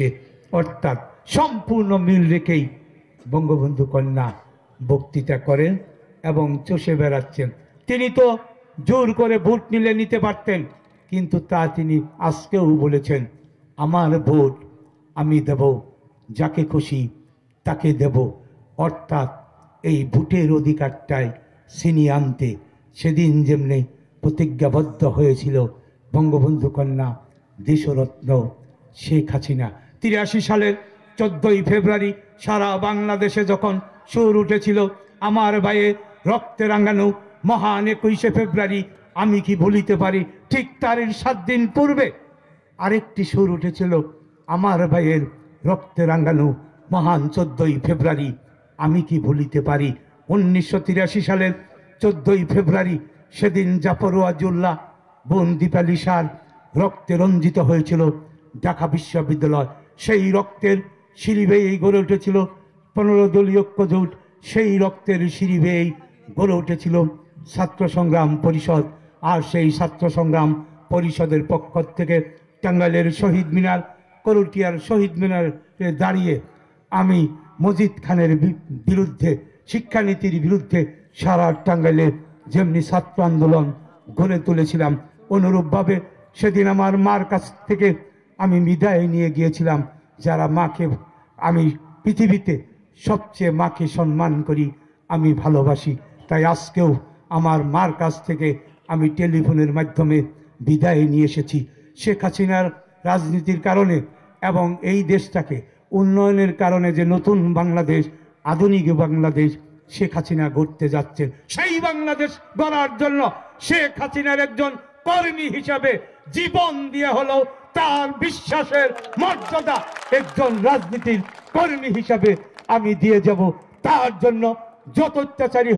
হচ্ছে অর্থাৎ সম্পূর্ণ মিল রেখেই বঙ্গবন্ধু কন্যা বক্তৃতা করেন এবং চষে বেড়াচ্ছেন তিনি তো জোর করে ভোট নিলে নিতে পারতেন কিন্তু তা তিনি আজকেও বলেছেন আমার ভোট আমি দেব যাকে খুশি তাকে দেব অর্থাৎ এই ভোটের অধিকারটাই সিনি আনতে সেদিন যেমনি প্রতিজ্ঞাবদ্ধ হয়েছিল বঙ্গবন্ধু কন্যা দেশরত্ন শেখ হাসিনা তিরাশি সালের চোদ্দই ফেব্রুয়ারি সারা বাংলাদেশে যখন সুর উঠেছিল আমার ভাইয়ে রক্তে রাঙানো মহান একুশে ফেব্রুয়ারি আমি কি ভুলিতে পারি ঠিক তার সাত দিন পূর্বে আরেকটি সুর উঠেছিল আমার ভাইয়ের রক্তে রাঙানো মহান চোদ্দই ফেব্রুয়ারি আমি কি ভুলিতে পারি উনিশশো তিরাশি সালের চোদ্দই ফেব্রুয়ারি সেদিন জাফরুয়াজুল্লাহ বোন দীপালি সার রক্তে রঞ্জিত হয়েছিল ঢাকা বিশ্ববিদ্যালয় সেই রক্তের সিঁড়ি বেয়েই গড়ে উঠেছিল পনেরো দলীয় ঐক্যজোট সেই রক্তের সিঁড়ি বেয়েই গড়ে উঠেছিল ছাত্র সংগ্রাম পরিষদ আর সেই ছাত্র সংগ্রাম পরিষদের পক্ষ থেকে টাঙ্গাইলের শহীদ মিনার করটিয়ার শহীদ মিনারে দাঁড়িয়ে আমি মজিদ খানের বিরুদ্ধে শিক্ষানীতির বিরুদ্ধে সারা টাঙ্গাইলে যেমনি ছাত্র আন্দোলন গড়ে তুলেছিলাম অনুরূপভাবে সেদিন আমার মার কাছ থেকে আমি বিদায় নিয়ে গিয়েছিলাম যারা মাকে আমি পৃথিবীতে সবচেয়ে মাকে সম্মান করি আমি ভালোবাসি তাই আজকেও আমার মার কাছ থেকে আমি টেলিফোনের মাধ্যমে বিদায় নিয়ে এসেছি শেখ হাসিনার রাজনীতির কারণে এবং এই দেশটাকে উন্নয়নের কারণে যে নতুন বাংলাদেশ আধুনিক বাংলাদেশ শেখ হাসিনা গড়তে যাচ্ছেন সেই বাংলাদেশ গড়ার জন্য শেখ হাসিনার একজন কর্মী হিসাবে জীবন দিয়ে হলো তার বিশ্বাসের মর্যাদা একজন রাজনীতির কর্মী হিসাবে আমি দিয়ে যাব তার জন্য যত অত্যাচারী